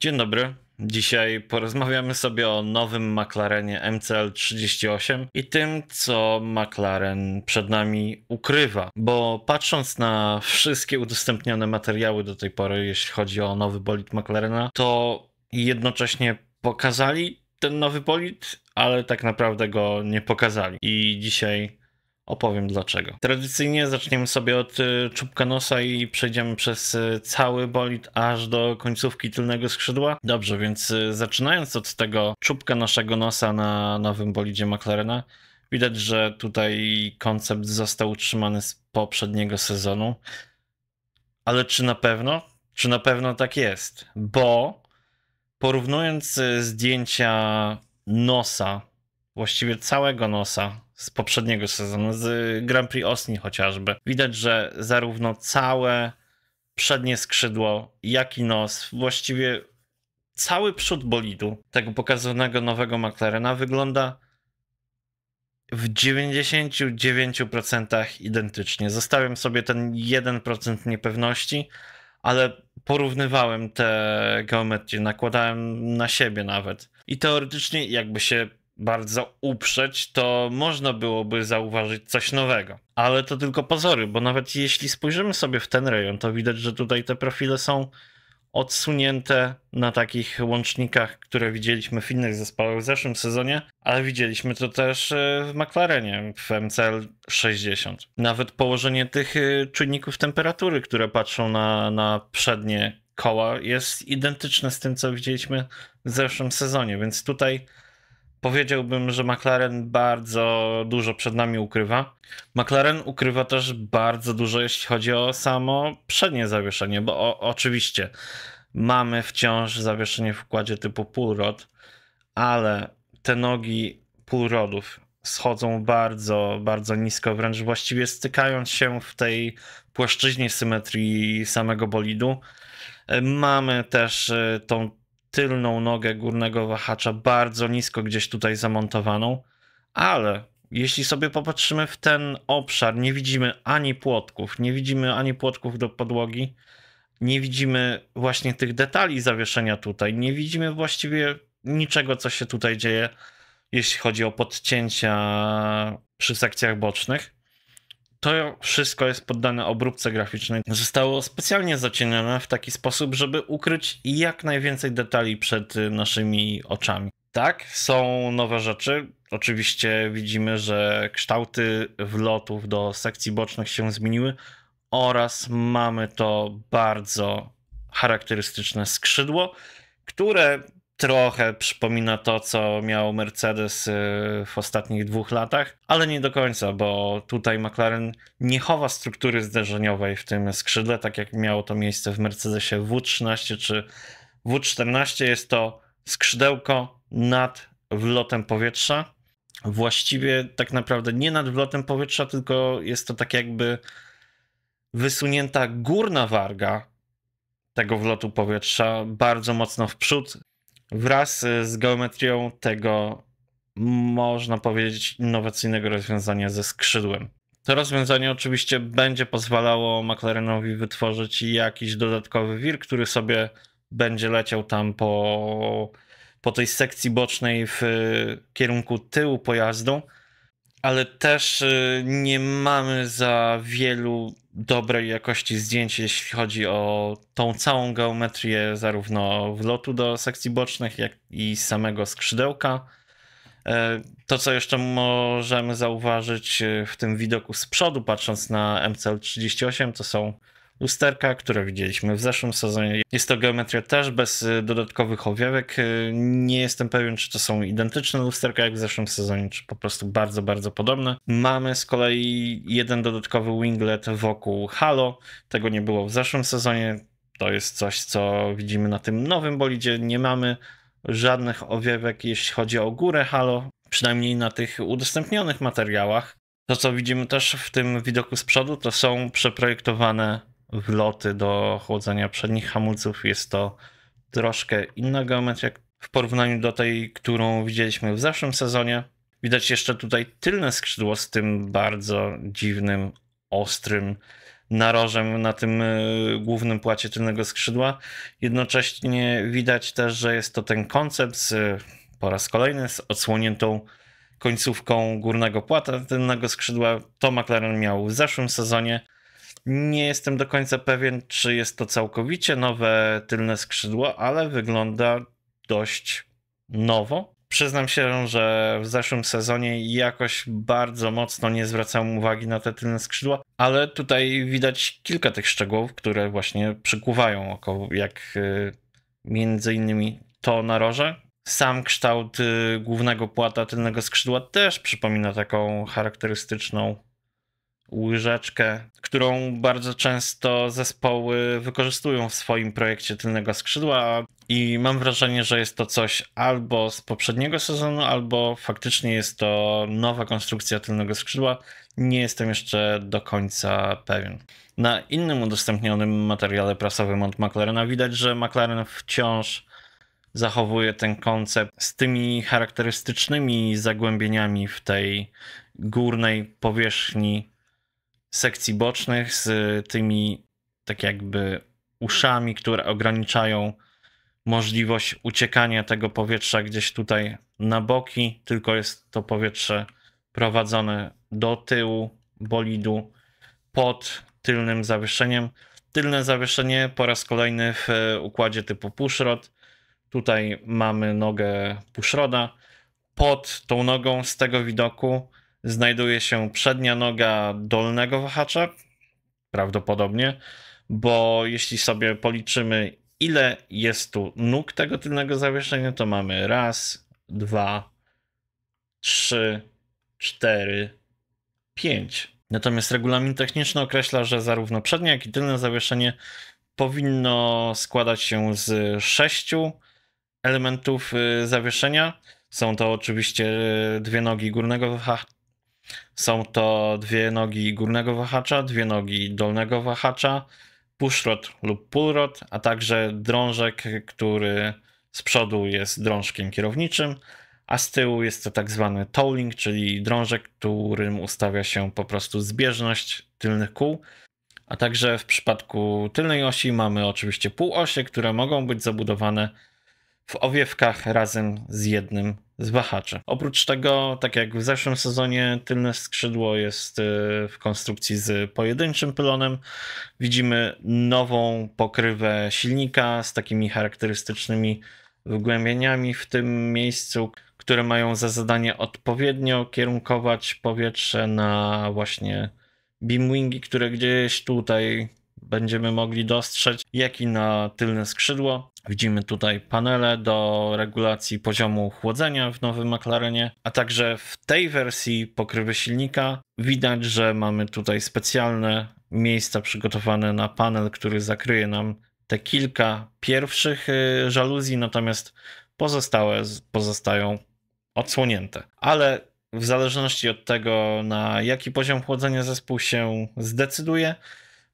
Dzień dobry. Dzisiaj porozmawiamy sobie o nowym McLarenie MCL38 i tym, co McLaren przed nami ukrywa. Bo patrząc na wszystkie udostępnione materiały do tej pory, jeśli chodzi o nowy bolid McLarena, to jednocześnie pokazali ten nowy bolid, ale tak naprawdę go nie pokazali. I dzisiaj opowiem dlaczego. Tradycyjnie zaczniemy sobie od y, czubka nosa i przejdziemy przez y, cały bolid aż do końcówki tylnego skrzydła. Dobrze, więc y, zaczynając od tego czubka naszego nosa na nowym bolidzie McLarena, widać, że tutaj koncept został utrzymany z poprzedniego sezonu. Ale czy na pewno? Czy na pewno tak jest? Bo porównując zdjęcia nosa, właściwie całego nosa z poprzedniego sezonu, z Grand Prix Osni chociażby. Widać, że zarówno całe przednie skrzydło, jak i nos, właściwie cały przód bolidu tego pokazanego nowego McLarena wygląda w 99% identycznie. Zostawiam sobie ten 1% niepewności, ale porównywałem te geometrie, nakładałem na siebie nawet. I teoretycznie, jakby się bardzo uprzeć, to można byłoby zauważyć coś nowego. Ale to tylko pozory, bo nawet jeśli spojrzymy sobie w ten rejon, to widać, że tutaj te profile są odsunięte na takich łącznikach, które widzieliśmy w innych zespołach w zeszłym sezonie, ale widzieliśmy to też e, w McLarenie, w MCL 60. Nawet położenie tych e, czujników temperatury, które patrzą na, na przednie koła, jest identyczne z tym, co widzieliśmy w zeszłym sezonie, więc tutaj Powiedziałbym, że McLaren bardzo dużo przed nami ukrywa. McLaren ukrywa też bardzo dużo, jeśli chodzi o samo przednie zawieszenie, bo o, oczywiście mamy wciąż zawieszenie w układzie typu półrod, ale te nogi półrodów schodzą bardzo, bardzo nisko, wręcz właściwie stykając się w tej płaszczyźnie symetrii samego bolidu. E, mamy też e, tą tylną nogę górnego wahacza, bardzo nisko gdzieś tutaj zamontowaną, ale jeśli sobie popatrzymy w ten obszar, nie widzimy ani płotków, nie widzimy ani płotków do podłogi, nie widzimy właśnie tych detali zawieszenia tutaj, nie widzimy właściwie niczego, co się tutaj dzieje, jeśli chodzi o podcięcia przy sekcjach bocznych to wszystko jest poddane obróbce graficznej. Zostało specjalnie zacienione w taki sposób, żeby ukryć jak najwięcej detali przed y, naszymi oczami. Tak, są nowe rzeczy. Oczywiście widzimy, że kształty wlotów do sekcji bocznych się zmieniły oraz mamy to bardzo charakterystyczne skrzydło, które trochę przypomina to, co miał Mercedes y, w ostatnich dwóch latach, ale nie do końca, bo tutaj McLaren nie chowa struktury zderzeniowej w tym skrzydle, tak jak miało to miejsce w Mercedesie W13 czy W14. Jest to skrzydełko nad wlotem powietrza. Właściwie tak naprawdę nie nad wlotem powietrza, tylko jest to tak jakby wysunięta górna warga tego wlotu powietrza bardzo mocno w przód, wraz y, z geometrią tego, można powiedzieć, innowacyjnego rozwiązania ze skrzydłem. To rozwiązanie oczywiście będzie pozwalało McLarenowi wytworzyć jakiś dodatkowy wir, który sobie będzie leciał tam po, po tej sekcji bocznej w y, kierunku tyłu pojazdu ale też y, nie mamy za wielu dobrej jakości zdjęć, jeśli chodzi o tą całą geometrię zarówno wlotu do sekcji bocznych, jak i samego skrzydełka. E, to, co jeszcze możemy zauważyć y, w tym widoku z przodu, patrząc na MCL38, to są lusterka, które widzieliśmy w zeszłym sezonie. Jest to geometria też bez y, dodatkowych owiewek. Y, nie jestem pewien, czy to są identyczne lusterka jak w zeszłym sezonie, czy po prostu bardzo, bardzo podobne. Mamy z kolei jeden dodatkowy winglet wokół Halo. Tego nie było w zeszłym sezonie. To jest coś, co widzimy na tym nowym bolidzie. Nie mamy żadnych owiewek, jeśli chodzi o górę Halo, przynajmniej na tych udostępnionych materiałach. To, co widzimy też w tym widoku z przodu, to są przeprojektowane wloty do chłodzenia przednich hamulców jest to troszkę inna geometria w porównaniu do tej, którą widzieliśmy w zeszłym sezonie. Widać jeszcze tutaj tylne skrzydło z tym bardzo dziwnym, ostrym narożem na tym e, głównym płacie tylnego skrzydła. Jednocześnie widać też, że jest to ten koncept z, po raz kolejny z odsłoniętą końcówką górnego płata tylnego skrzydła. To McLaren miał w zeszłym sezonie. Nie jestem do końca pewien, czy jest to całkowicie nowe tylne skrzydło, ale wygląda dość nowo. Przyznam się, że w zeszłym sezonie jakoś bardzo mocno nie zwracałem uwagi na te tylne skrzydła, ale tutaj widać kilka tych szczegółów, które właśnie przykuwają oko, jak y, między innymi to na roże. Sam kształt y, głównego płata tylnego skrzydła też przypomina taką charakterystyczną łyżeczkę, którą bardzo często zespoły wykorzystują w swoim projekcie tylnego skrzydła. I mam wrażenie, że jest to coś albo z poprzedniego sezonu, albo faktycznie jest to nowa konstrukcja tylnego skrzydła. Nie jestem jeszcze do końca pewien. Na innym udostępnionym materiale prasowym od McLarena widać, że McLaren wciąż zachowuje ten koncept z tymi charakterystycznymi zagłębieniami w tej górnej powierzchni sekcji bocznych z tymi tak jakby uszami, które ograniczają możliwość uciekania tego powietrza gdzieś tutaj na boki, tylko jest to powietrze prowadzone do tyłu bolidu pod tylnym zawieszeniem. Tylne zawieszenie po raz kolejny w e, układzie typu pushrod. Tutaj mamy nogę pushroda. Pod tą nogą z tego widoku znajduje się przednia noga dolnego wahacza, prawdopodobnie, bo jeśli sobie policzymy, ile jest tu nóg tego tylnego zawieszenia, to mamy raz, dwa, trzy, cztery, pięć. Natomiast regulamin techniczny określa, że zarówno przednie, jak i tylne zawieszenie powinno składać się z sześciu elementów y, zawieszenia. Są to oczywiście y, dwie nogi górnego są to dwie nogi górnego wahacza, dwie nogi dolnego wahacza, pushrod lub pullrod, a także drążek, który z przodu jest drążkiem kierowniczym, a z tyłu jest to tak zwany towling, czyli drążek, którym ustawia się po prostu zbieżność tylnych kół. A także w przypadku tylnej osi mamy oczywiście półosie, które mogą być zabudowane w owiewkach razem z jednym z wahaczy. Oprócz tego, tak jak w zeszłym sezonie, tylne skrzydło jest y, w konstrukcji z pojedynczym pylonem. Widzimy nową pokrywę silnika z takimi charakterystycznymi wgłębieniami w tym miejscu, które mają za zadanie odpowiednio kierunkować powietrze na właśnie beamwingi, które gdzieś tutaj będziemy mogli dostrzec, jak i na tylne skrzydło. Widzimy tutaj panele do regulacji poziomu chłodzenia w nowym McLarenie, a także w tej wersji pokrywy silnika widać, że mamy tutaj specjalne miejsca przygotowane na panel, który zakryje nam te kilka pierwszych y, żaluzji, natomiast pozostałe pozostają odsłonięte. Ale w zależności od tego, na jaki poziom chłodzenia zespół się zdecyduje,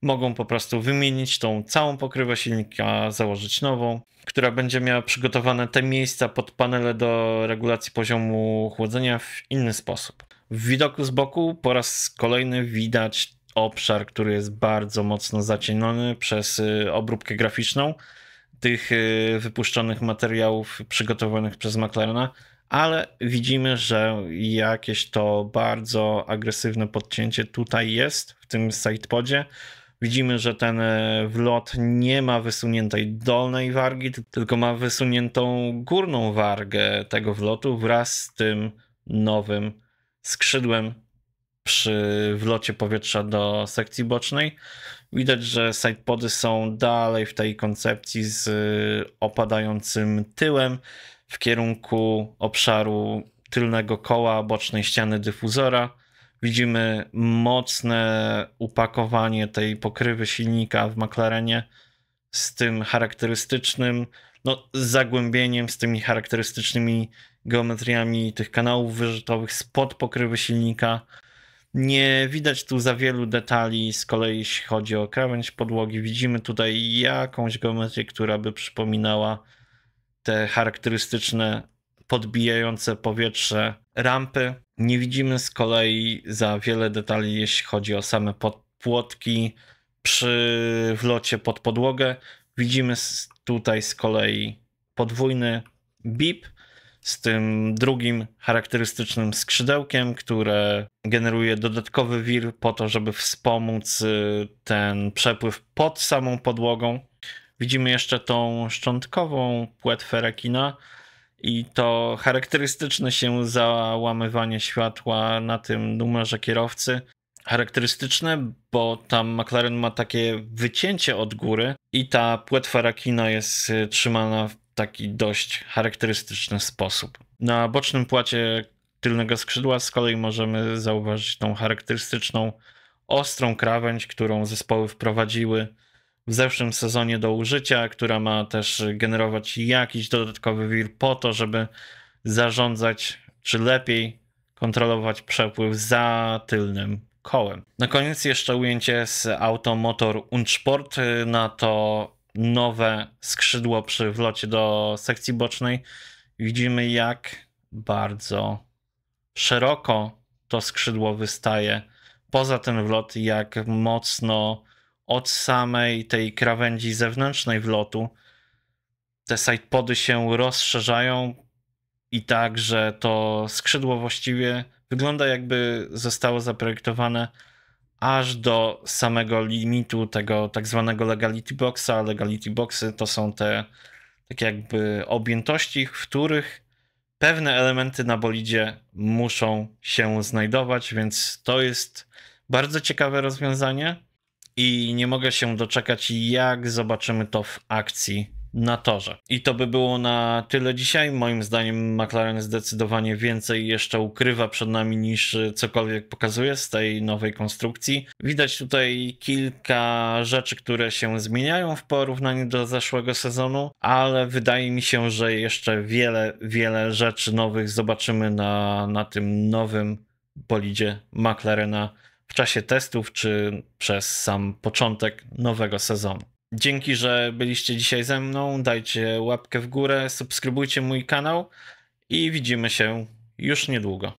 mogą po prostu wymienić tą całą pokrywę silnika, założyć nową, która będzie miała przygotowane te miejsca pod panele do regulacji poziomu chłodzenia w inny sposób. W widoku z boku po raz kolejny widać obszar, który jest bardzo mocno zacieniony przez y, obróbkę graficzną tych y, wypuszczonych materiałów przygotowanych przez McLarena, ale widzimy, że jakieś to bardzo agresywne podcięcie tutaj jest w tym sidepodzie. Widzimy, że ten e, wlot nie ma wysuniętej dolnej wargi, tylko ma wysuniętą górną wargę tego wlotu wraz z tym nowym skrzydłem przy wlocie powietrza do sekcji bocznej. Widać, że sidepody są dalej w tej koncepcji z e, opadającym tyłem w kierunku obszaru tylnego koła bocznej ściany dyfuzora Widzimy mocne upakowanie tej pokrywy silnika w McLarenie z tym charakterystycznym, no, zagłębieniem, z tymi charakterystycznymi geometriami tych kanałów wyrzetowych spod pokrywy silnika. Nie widać tu za wielu detali, z kolei jeśli chodzi o krawędź podłogi, widzimy tutaj jakąś geometrię, która by przypominała te charakterystyczne podbijające powietrze rampy. Nie widzimy z kolei za wiele detali, jeśli chodzi o same podpłotki przy wlocie pod podłogę. Widzimy tutaj z kolei podwójny bip z tym drugim charakterystycznym skrzydełkiem, które generuje dodatkowy wir po to, żeby wspomóc y, ten przepływ pod samą podłogą. Widzimy jeszcze tą szczątkową płetwę rekina, i to charakterystyczne się załamywanie światła na tym numerze kierowcy. Charakterystyczne, bo tam McLaren ma takie wycięcie od góry i ta płetwa rakina jest y, trzymana w taki dość charakterystyczny sposób. Na bocznym płacie tylnego skrzydła z kolei możemy zauważyć tą charakterystyczną ostrą krawędź, którą zespoły wprowadziły w zeszłym sezonie do użycia, która ma też generować jakiś dodatkowy wir po to, żeby zarządzać czy lepiej kontrolować przepływ za tylnym kołem. Na koniec jeszcze ujęcie z Automotor UnSport na to nowe skrzydło przy wlocie do sekcji bocznej. Widzimy jak bardzo szeroko to skrzydło wystaje poza ten wlot, jak mocno od samej tej krawędzi zewnętrznej wlotu te sidepody się rozszerzają i tak, że to skrzydło właściwie wygląda jakby zostało zaprojektowane aż do samego limitu tego tak zwanego legality boxa. Legality boxy to są te tak jakby objętości, w których pewne elementy na bolidzie muszą się znajdować, więc to jest bardzo ciekawe rozwiązanie i nie mogę się doczekać, jak zobaczymy to w akcji na torze. I to by było na tyle dzisiaj. Moim zdaniem McLaren zdecydowanie więcej jeszcze ukrywa przed nami niż cokolwiek pokazuje z tej nowej konstrukcji. Widać tutaj kilka rzeczy, które się zmieniają w porównaniu do zeszłego sezonu, ale wydaje mi się, że jeszcze wiele, wiele rzeczy nowych zobaczymy na, na tym nowym bolidzie McLarena w czasie testów, czy przez sam początek nowego sezonu. Dzięki, że byliście dzisiaj ze mną. Dajcie łapkę w górę, subskrybujcie mój kanał i widzimy się już niedługo.